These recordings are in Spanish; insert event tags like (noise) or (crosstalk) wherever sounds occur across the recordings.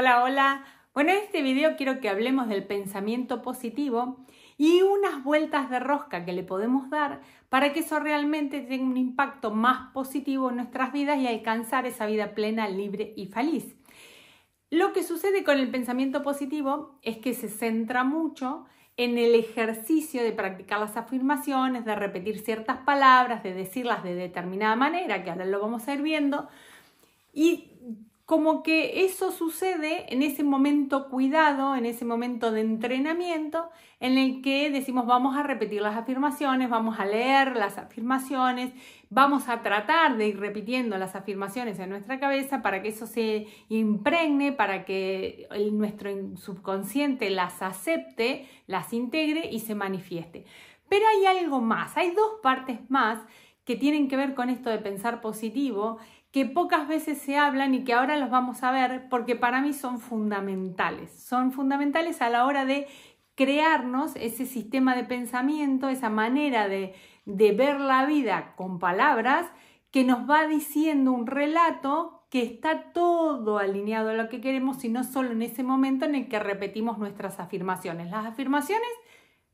Hola, hola. Bueno, en este video quiero que hablemos del pensamiento positivo y unas vueltas de rosca que le podemos dar para que eso realmente tenga un impacto más positivo en nuestras vidas y alcanzar esa vida plena, libre y feliz. Lo que sucede con el pensamiento positivo es que se centra mucho en el ejercicio de practicar las afirmaciones, de repetir ciertas palabras, de decirlas de determinada manera, que ahora lo vamos a ir viendo, y como que eso sucede en ese momento cuidado, en ese momento de entrenamiento, en el que decimos vamos a repetir las afirmaciones, vamos a leer las afirmaciones, vamos a tratar de ir repitiendo las afirmaciones en nuestra cabeza para que eso se impregne, para que nuestro subconsciente las acepte, las integre y se manifieste. Pero hay algo más, hay dos partes más que tienen que ver con esto de pensar positivo que pocas veces se hablan y que ahora los vamos a ver porque para mí son fundamentales. Son fundamentales a la hora de crearnos ese sistema de pensamiento, esa manera de, ver la vida con palabras que nos va diciendo un relato que está todo alineado a lo que queremos y no solo en ese momento en el que repetimos nuestras afirmaciones. Las afirmaciones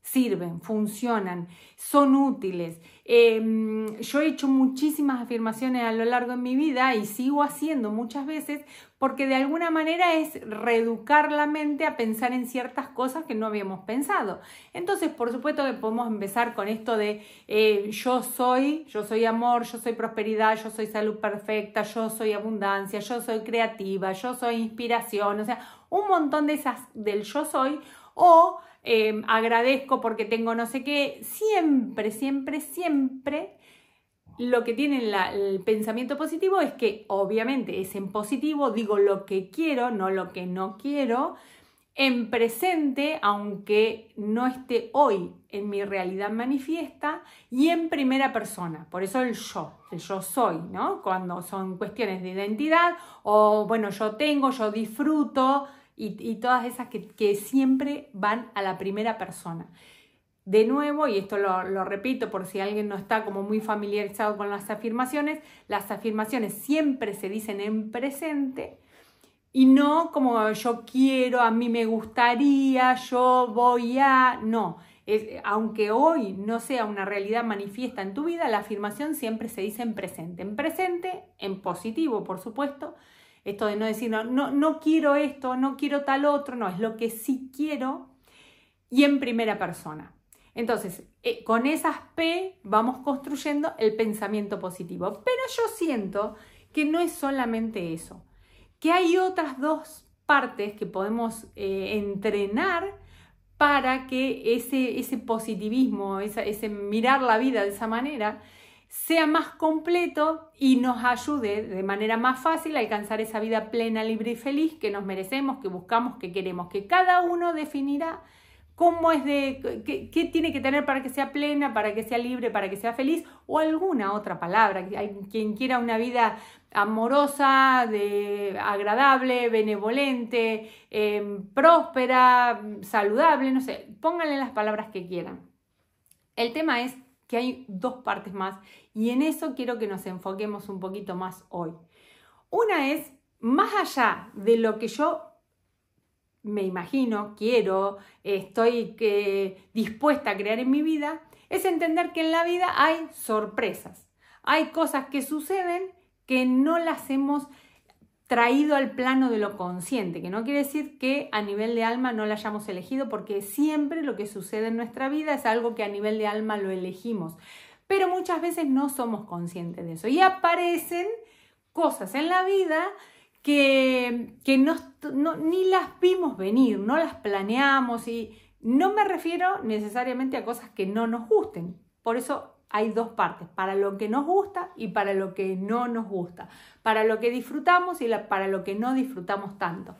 sirven, funcionan, son útiles. Em, yo he hecho muchísimas afirmaciones a lo largo de mi vida y sigo haciendo muchas veces porque de alguna manera es reeducar la mente a pensar en ciertas cosas que no habíamos pensado. Entonces, por supuesto que podemos empezar con esto de eh, yo soy, yo soy amor, yo soy prosperidad, yo soy salud perfecta, yo soy abundancia, yo soy creativa, yo soy inspiración, o sea, un montón de esas del yo soy o Em, agradezco porque tengo no sé qué, siempre, siempre, siempre lo que tiene el pensamiento positivo es que obviamente es en positivo, digo lo que quiero, no lo que no quiero, en presente, aunque no esté hoy en mi realidad manifiesta, y en primera persona. Por eso el yo, el yo soy, ¿no? Cuando son cuestiones de identidad o, bueno, yo tengo, yo disfruto, y, todas esas que, siempre van a la primera persona. De nuevo, y esto lo, repito por si alguien no está como muy familiarizado con las afirmaciones, las afirmaciones siempre se dicen en presente, y no como yo quiero, a mí me gustaría, yo voy a, no. aunque hoy no sea una realidad manifiesta en tu vida, la afirmación siempre se dice en presente. En presente, en positivo, por supuesto, esto de no decir, no, no, quiero esto, no quiero tal otro, no, es lo que sí quiero y en primera persona. Entonces, eh, con esas P vamos construyendo el pensamiento positivo. Pero yo siento que no es solamente eso, que hay otras dos partes que podemos eh, entrenar para que ese, positivismo, ese mirar la vida de esa manera, sea más completo y nos ayude de manera más fácil a alcanzar esa vida plena, libre y feliz que nos merecemos, que buscamos, que queremos, que cada uno definirá cómo es de, qué, tiene que tener para que sea plena, para que sea libre, para que sea feliz, o alguna otra palabra. quien quiera una vida amorosa, de, agradable, benevolente, em, próspera, saludable, no sé, pónganle las palabras que quieran. El tema es que hay dos partes más y en eso quiero que nos enfoquemos un poquito más hoy. Una es, más allá de lo que yo me imagino, quiero, estoy que dispuesta a crear en mi vida, es entender que en la vida hay sorpresas, hay cosas que suceden que no las hemos traído al plano de lo consciente, que no quiere decir que a nivel de alma no la hayamos elegido, porque siempre lo que sucede en nuestra vida es algo que a nivel de alma lo elegimos, pero muchas veces no somos conscientes de eso y aparecen cosas en la vida que, ni las vimos venir, no las planeamos y no me refiero necesariamente a cosas que no nos gusten. Por eso hay dos partes, para lo que nos gusta y para lo que no nos gusta, para lo que disfrutamos y para lo que no disfrutamos tanto.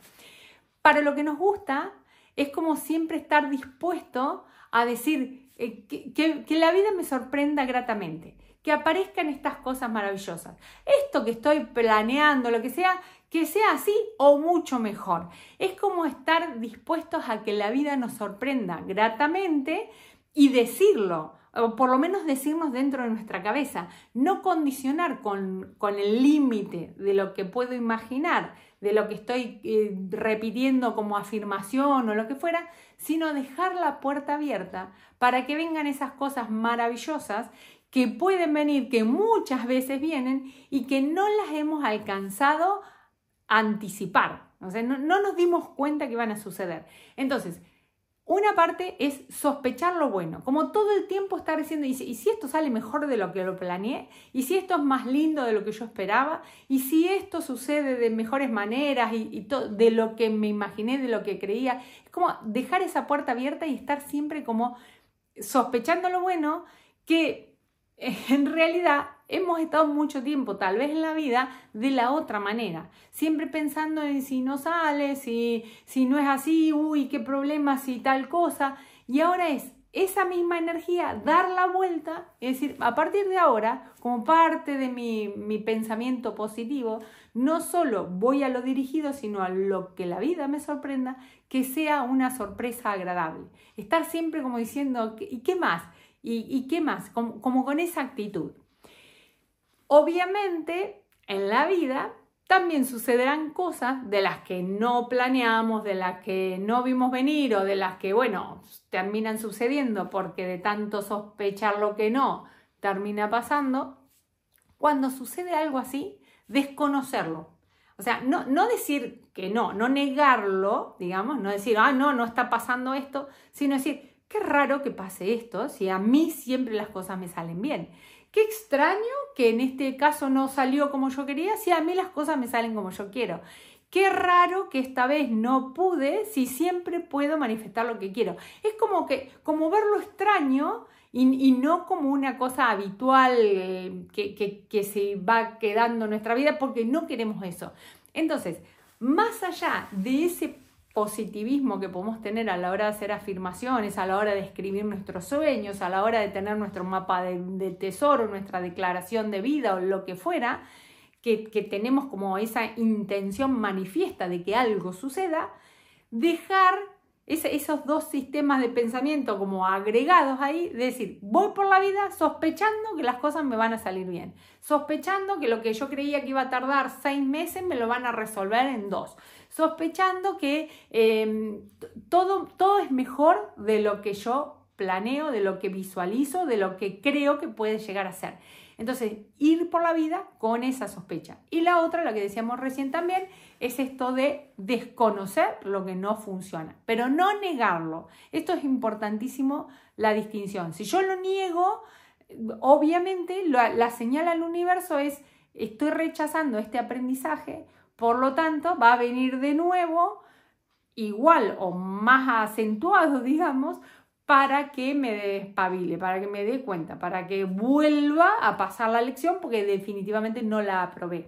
Para lo que nos gusta es como siempre estar dispuesto a decir eh, que, que la vida me sorprenda gratamente, que aparezcan estas cosas maravillosas. Esto que estoy planeando, lo que sea, que sea así o mucho mejor. Es como estar dispuestos a que la vida nos sorprenda gratamente y decirlo por lo menos decirnos dentro de nuestra cabeza, no condicionar con, el límite de lo que puedo imaginar, de lo que estoy eh, repitiendo como afirmación o lo que fuera, sino dejar la puerta abierta para que vengan esas cosas maravillosas que pueden venir, que muchas veces vienen y que no las hemos alcanzado anticipar. no nos dimos cuenta que van a suceder. Entonces, una parte es sospechar lo bueno, como todo el tiempo estar diciendo, y si esto sale mejor de lo que lo planeé, y si esto es más lindo de lo que yo esperaba, y si esto sucede de mejores maneras, y, de lo que me imaginé, de lo que creía. Es como dejar esa puerta abierta y estar siempre como sospechando lo bueno, que eh, en realidad hemos estado mucho tiempo, tal vez en la vida, de la otra manera. Siempre pensando en si no sale, si, si no es así, uy, qué problema, si tal cosa. Y ahora es esa misma energía, dar la vuelta, es decir, a partir de ahora, como parte de mi, mi, pensamiento positivo, no solo voy a lo dirigido, sino a lo que la vida me sorprenda, que sea una sorpresa agradable. Estar siempre como diciendo, ¿y qué más? ¿Y, qué más? como con esa actitud. Obviamente, en la vida también sucederán cosas de las que no planeamos, de las que no vimos venir o de las que, bueno, terminan sucediendo porque de tanto sospechar lo que no termina pasando. Cuando sucede algo así, desconocerlo. O sea, no, decir que no, no negarlo, digamos, no decir, ah, no, no está pasando esto, sino decir, Qué raro que pase esto, si a mí siempre las cosas me salen bien. Qué extraño que en este caso no salió como yo quería, si a mí las cosas me salen como yo quiero. Qué raro que esta vez no pude, si siempre puedo manifestar lo que quiero. Es como que, como ver lo extraño y, no como una cosa habitual eh, que, que se va quedando en nuestra vida, porque no queremos eso. Entonces, más allá de ese positivismo que podemos tener a la hora de hacer afirmaciones, a la hora de escribir nuestros sueños, a la hora de tener nuestro mapa de, tesoro, nuestra declaración de vida o lo que fuera, que, que, tenemos como esa intención manifiesta de que algo suceda, dejar esos dos sistemas de pensamiento como agregados ahí, es decir, voy por la vida sospechando que las cosas me van a salir bien, sospechando que lo que yo creía que iba a tardar seis meses me lo van a resolver en dos, sospechando que em, todo, todo es mejor de lo que yo planeo, de lo que visualizo, de lo que creo que puede llegar a ser. Entonces, ir por la vida con esa sospecha. Y la otra, la que decíamos recién también, es esto de desconocer lo que no funciona, pero no negarlo. Esto es importantísimo, la distinción. Si yo lo niego, obviamente la, la señal al universo es, estoy rechazando este aprendizaje, por lo tanto, va a venir de nuevo igual o más acentuado, (laughs) digamos, para que me despabile, para que me dé cuenta, para que vuelva a pasar la lección porque definitivamente no la aprobé.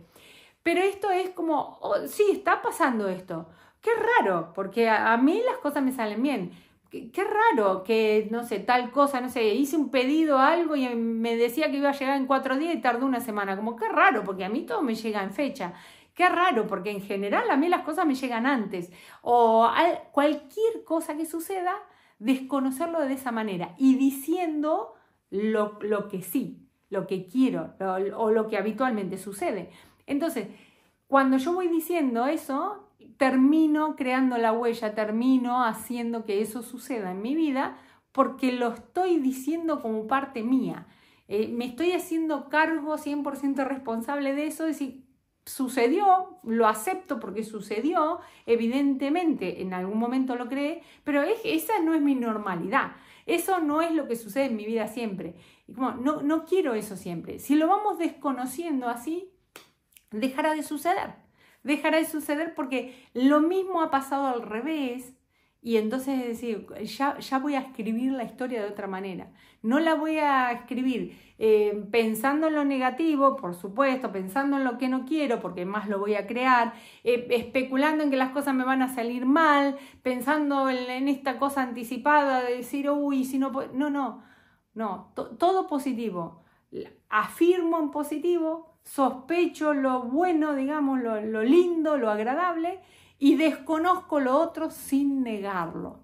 Pero esto es como, oh, sí, está pasando esto. Qué raro, porque a, mí las cosas me salen bien. Qué, raro que, no sé, tal cosa, no sé, hice un pedido algo y me decía que iba a llegar en cuatro días y tardó una semana. Como, qué raro, porque a mí todo me llega en fecha. Qué raro, porque en general a mí las cosas me llegan antes. O cualquier cosa que suceda, desconocerlo de esa manera y diciendo lo, que sí, lo que quiero o lo que habitualmente sucede. Entonces, cuando yo voy diciendo eso, termino creando la huella, termino haciendo que eso suceda en mi vida porque lo estoy diciendo como parte mía. Eh, me estoy haciendo cargo 100% responsable de eso, decir, sucedió, lo acepto porque sucedió, evidentemente en algún momento lo cree, pero esa no es mi normalidad. Eso no es lo que sucede en mi vida siempre. como, no, no quiero eso siempre. Si lo vamos desconociendo así, dejará de suceder. Dejará de suceder porque lo mismo ha pasado al revés, y entonces decir, ya, voy a escribir la historia de otra manera. No la voy a escribir eh, pensando en lo negativo, por supuesto, pensando en lo que no quiero, porque más lo voy a crear, eh, especulando en que las cosas me van a salir mal, pensando en, esta cosa anticipada de decir, uy, si no... No, no, no, todo positivo. Afirmo en positivo, sospecho lo bueno, digamos, lo, lo lindo, lo agradable y desconozco lo otro sin negarlo.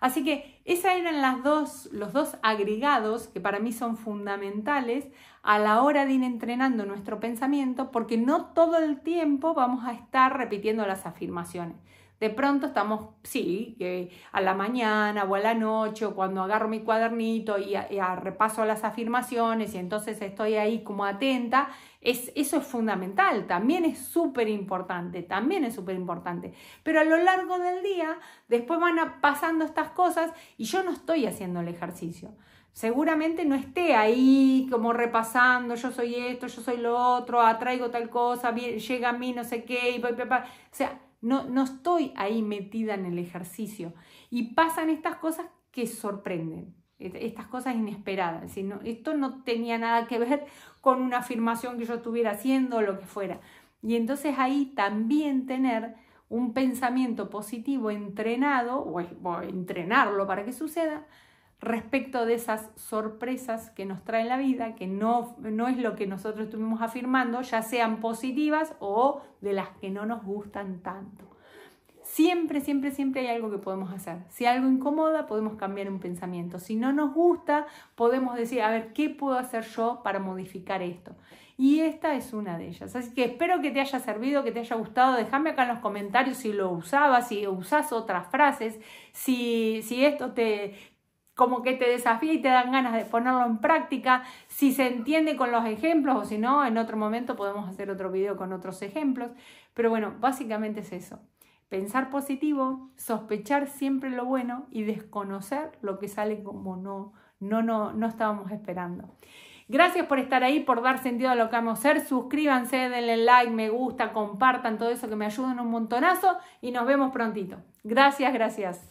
Así que esos eran las dos, los dos agregados que para mí son fundamentales a la hora de ir entrenando nuestro pensamiento, porque no todo el tiempo vamos a estar repitiendo las afirmaciones. De pronto estamos, sí, que a la mañana o a la noche, o cuando agarro mi cuadernito y, repaso las afirmaciones y entonces estoy ahí como atenta, es, eso es fundamental, también es súper importante, también es súper importante. Pero a lo largo del día, después van pasando estas cosas y yo no estoy haciendo el ejercicio seguramente no esté ahí como repasando, yo soy esto, yo soy lo otro, atraigo tal cosa, llega a mí no sé qué, y, O sea, no, no estoy ahí metida en el ejercicio. Y pasan estas cosas que sorprenden, estas cosas inesperadas. no, esto no tenía nada que ver con una afirmación que yo estuviera haciendo o lo que fuera. Y entonces ahí también tener un pensamiento positivo entrenado, o entrenarlo para que suceda, respecto de esas sorpresas que nos trae la vida, que no, no es lo que nosotros estuvimos afirmando, ya sean positivas o de las que no nos gustan tanto. Siempre, siempre, siempre hay algo que podemos hacer. Si algo incomoda, podemos cambiar un pensamiento. Si no nos gusta, podemos decir, a ver, ¿qué puedo hacer yo para modificar esto? Y esta es una de ellas. Así que espero que te haya servido, que te haya gustado. Déjame acá en los comentarios si lo usabas, si usas otras frases, si, si esto te, como que te desafía y te dan ganas de ponerlo en práctica. Si se entiende con los ejemplos o si no, en otro momento podemos hacer otro video con otros ejemplos. Pero bueno, básicamente es eso. Pensar positivo, sospechar siempre lo bueno y desconocer lo que sale como no, no, no, no estábamos esperando. Gracias por estar ahí, por dar sentido a lo que vamos a hacer. Suscríbanse, denle like, me gusta, compartan todo eso que me ayudan un montonazo y nos vemos prontito. Gracias, gracias.